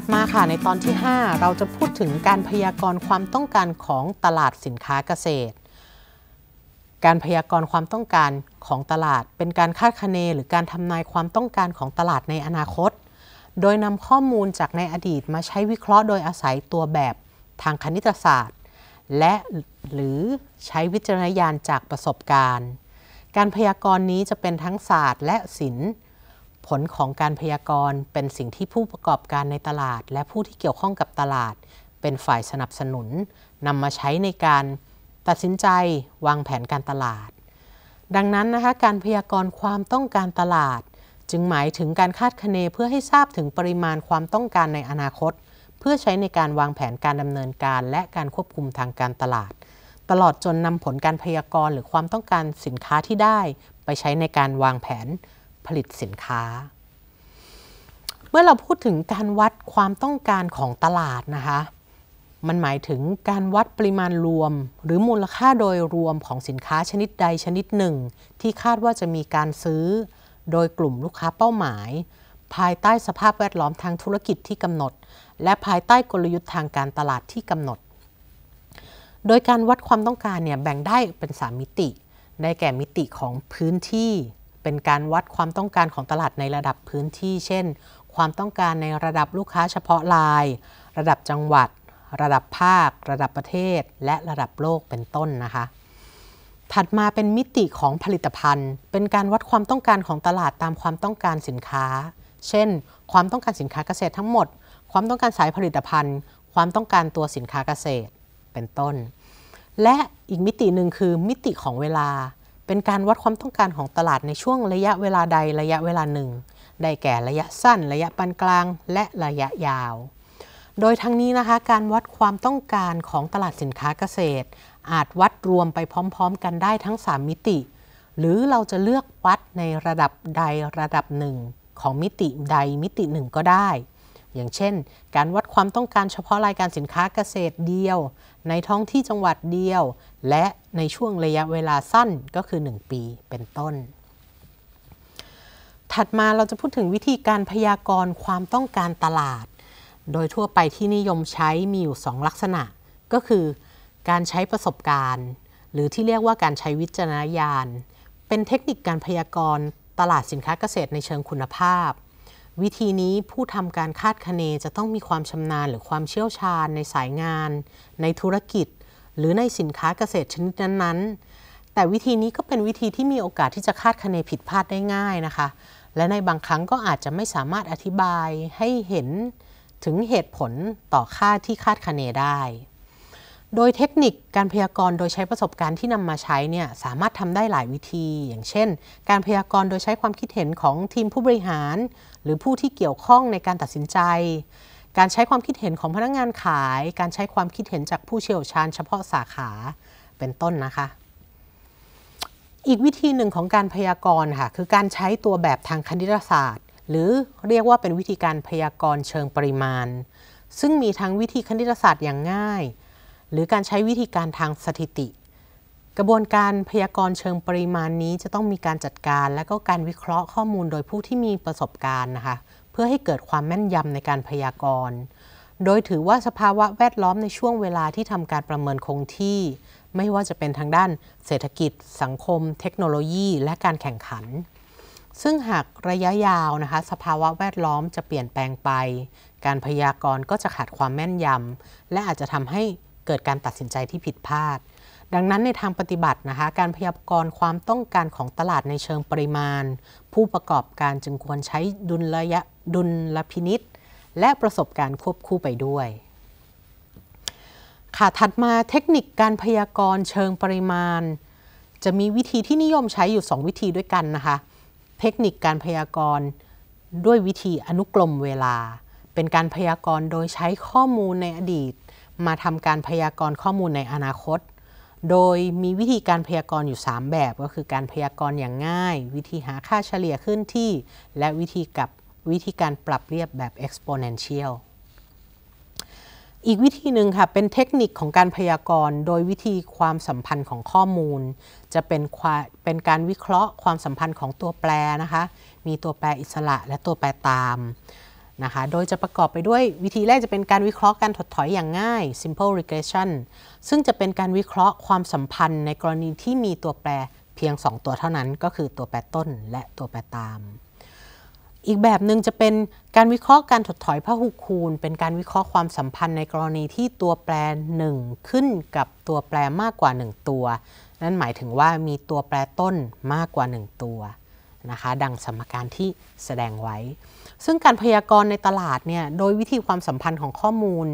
ดมาค่ะในตอนที่ 5 เราจะพูดถึงการพยากรณ์ความต้องการของตลาดสินค้าเกษตร การพยากรณ์ความต้องการของตลาดเป็นการคาดคะเนหรือการทำนายความต้องการของตลาดในอนาคต โดยนำข้อมูลจากในอดีตมาใช้วิเคราะห์โดยอาศัยตัวแบบทางคณิตศาสตร์ และหรือใช้วิจารณญาณจากประสบการณ์ การพยากรณ์นี้จะเป็นทั้งศาสตร์และศิลป์ผลของการพยากรณ์เป็นสิ่งที่ผู้ประกอบการในตลาด และผู้ที่เกี่ยวข้องกับตลาด เป็นฝ่ายสนับสนุนนำมาใช้ในการตัดสินใจ วางแผนการตลาด ดังนั้นนะคะการพยากรณ์ความต้องการตลาด จึงหมายถึงการคาดคะเนเพื่อให้ทราบถึงปริมาณความต้องการในอนาคต เพื่อใช้ในการวางแผนการดำเนินการ และการควบคุมทางการตลาด ตลอดจนนำผลการพยากรณ์หรือความต้องการสินค้าที่ได้ ไปใช้ในการวางแผนผลิตสินค้า เมื่อเราพูดถึงการวัดความต้องการของตลาดนะคะ มันหมายถึงการวัดปริมาณรวม หรือมูลค่าโดยรวมของสินค้าชนิดใดชนิดหนึ่ง ที่คาดว่าจะมีการซื้อ โดยกลุ่มลูกค้าเป้าหมาย ภายใต้สภาพแวดล้อมทางธุรกิจที่กำหนด และภายใต้กลยุทธ์ทางการตลาดที่กำหนด โดยการวัดความต้องการเนี่ยแบ่งได้เป็น3มิติ ได้แก่มิติของพื้นที่เป็นการวัดความต้องการของตลาดในระดับพื้นที่ เช่น ความต้องการในระดับลูกค้าเฉพาะราย ระดับจังหวัด ระดับภาค ระดับประเทศ และระดับโลก เป็นต้นนะคะ ถัดมาเป็นมิติของผลิตภัณฑ์ เป็นการวัดความต้องการของตลาดตามความต้องการสินค้า เช่น ความต้องการสินค้าเกษตรทั้งหมด ความต้องการสายผลิตภัณฑ์ ความต้องการตัวสินค้าเกษตร เป็นต้น และอีกมิติหนึ่งคือมิติของเวลาเป็นการวัดความต้องการของตลาดในช่วงระยะเวลาใดระยะเวลาหนึ่ง ได้แก่ระยะสั้น ระยะปานกลาง และระยะยาว โดยทั้งนี้นะคะ การวัดความต้องการของตลาดสินค้าเกษตร อาจวัดรวมไปพร้อมๆ กันได้ทั้ง 3 มิติ หรือเราจะเลือกวัดในระดับใดระดับหนึ่งของมิติใดมิติหนึ่งก็ได้อย่างเช่น การวัดความต้องการเฉพาะรายการสินค้าเกษตรเดียวในท้องที่จังหวัดเดียว และในช่วงระยะเวลาสั้นก็คือ 1 ปีเป็นต้น ถัดมาเราจะพูดถึงวิธีการพยากรณ์ความต้องการตลาด โดยทั่วไปที่นิยมใช้มีอยู่ 2 ลักษณะ ก็คือการใช้ประสบการณ์ หรือที่เรียกว่าการใช้วิจารณญาณเป็นเทคนิคการพยากรณ์ตลาดสินค้าเกษตรในเชิงคุณภาพวิธีนี้ผู้ทำการคาดคะเนจะต้องมีความชำนาญ หรือความเชี่ยวชาญ ในสายงาน ในธุรกิจ หรือในสินค้าเกษตรชนิดนั้นๆ แต่วิธีนี้ก็เป็นวิธีที่มีโอกาสที่จะคาดคะเนผิดพลาดได้ง่ายนะคะ และในบางครั้งก็อาจจะไม่สามารถอธิบายให้เห็นถึงเหตุผลต่อค่าที่คาดคะเนได้โดยเทคนิคการพยากรณ์โดยใช้ประสบการณ์ที่นำมาใช้เนี่ยสามารถทำได้หลายวิธี อย่างเช่น การพยากรณ์โดยใช้ความคิดเห็นของทีมผู้บริหาร หรือผู้ที่เกี่ยวข้องในการตัดสินใจ การใช้ความคิดเห็นของพนักงงานขาย การใช้ความคิดเห็นจากผู้เชี่ยวชาญเฉพาะสาขาเป็นต้นนะคะ อีกวิธีหนึ่งของการพยากรณ์ค่ะ คือการใช้ตัวแบบทางคณิตศาสตร์ หรือเรียกว่าเป็นวิธีการพยากรณ์เชิงปริมาณ ซึ่งมีทั้งวิธีคณิตศาสตร์อย่างง่ายหรือการใช้วิธีการทางสถิติ กระบวนการพยากรณ์เชิงปริมาณนี้จะต้องมีการจัดการ และก็การวิเคราะห์ข้อมูลโดยผู้ที่มีประสบการณ์นะคะเพื่อให้เกิดความแม่นยำในการพยากรณ์ โดยถือว่าสภาวะแวดล้อมในช่วงเวลาที่ทำการประเมินคงที่ ไม่ว่าจะเป็นทางด้านเศรษฐกิจ สังคม เทคโนโลยี และการแข่งขัน ซึ่งหากระยะยาวนะคะสภาวะแวดล้อมจะเปลี่ยนแปลงไป การพยากรณ์ก็จะขาดความแม่นยำและอาจจะทำให้เกิดการตัดสินใจที่ผิดพลาด ดังนั้นในทางปฏิบัตินะคะ การพยากรณ์ความต้องการของตลาดในเชิงปริมาณ ผู้ประกอบการจึงควรใช้ดุลระยะดุลลพินิษและประสบการณ์ควบคู่ไปด้วยค่ะถัดมาเทคนิคการพยากรณ์เชิงปริมาณ จะมีวิธีที่นิยมใช้อยู่ 2 วิธีด้วยกันนะคะ เทคนิคการพยากรณ์ด้วยวิธีอนุกรมเวลา เป็นการพยากรณ์โดยใช้ข้อมูลในอดีตมาทำการพยากรณ์ข้อมูลในอนาคต โดยมีวิธีการพยากรณ์อยู่ 3 แบบก็คือการพยากรณ์อย่างง่าย วิธีหาค่าเฉลี่ยขึ้นที่ และวิธีกับวิธีการปรับเรียบแบบ exponential อีกวิธีหนึ่งค่ะเป็นเทคนิคของการพยากรณ์โดยวิธีความสัมพันธ์ของข้อมูล จะเป็นเป็นการวิเคราะห์ความสัมพันธ์ของตัวแปรนะคะมีตัวแปรอิสระและตัวแปรตามนะคะ โดยจะประกอบไปด้วยวิธีแรกจะเป็นการวิเคราะห์การถดถอยอย่างง่าย simple regression ซึ่งจะเป็นการวิเคราะห์ความสัมพันธ์ในกรณีที่มีตัวแปรเพียง 2 ตัวเท่านั้น ก็คือตัวแปรต้นและตัวแปรตาม อีกแบบหนึ่งจะเป็นการวิเคราะห์การถดถอยพหุคูณ เป็นการวิเคราะห์ความสัมพันธ์ในกรณีที่ตัวแปร 1 ขึ้นกับตัวแปรมากกว่า 1 ตัว นั่นหมายถึงว่ามีตัวแปรต้นมากกว่า 1 ตัวนะคะ ดังสมการที่แสดงไว้ซึ่งการพยากรณ์ในตลาดเนี่ยโดยวิธีความสัมพันธ์ของข้อมูล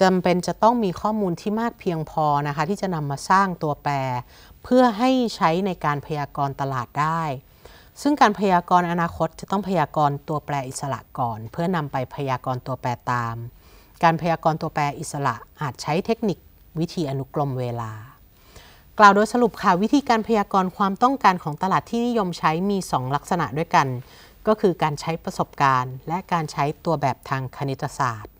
จำเป็นจะต้องมีข้อมูลที่มากเพียงพอนะคะที่จะนำมาสร้างตัวแปร เพื่อให้ใช้ในการพยากรณ์ตลาดได้ ซึ่งการพยากรณ์อนาคตจะต้องพยากรณ์ตัวแปรอิสระก่อน เพื่อนำไปพยากรณ์ตัวแปรตาม การพยากรณ์ตัวแปรอิสระอาจใช้เทคนิควิธีอนุกรมเวลา กล่าวโดยสรุปค่ะวิธีการพยากรณ์ความต้องการของตลาดที่นิยมใช้มี 2 ลักษณะด้วยกันก็คือการใช้ประสบการณ์และการใช้ตัวแบบทางคณิตศาสตร์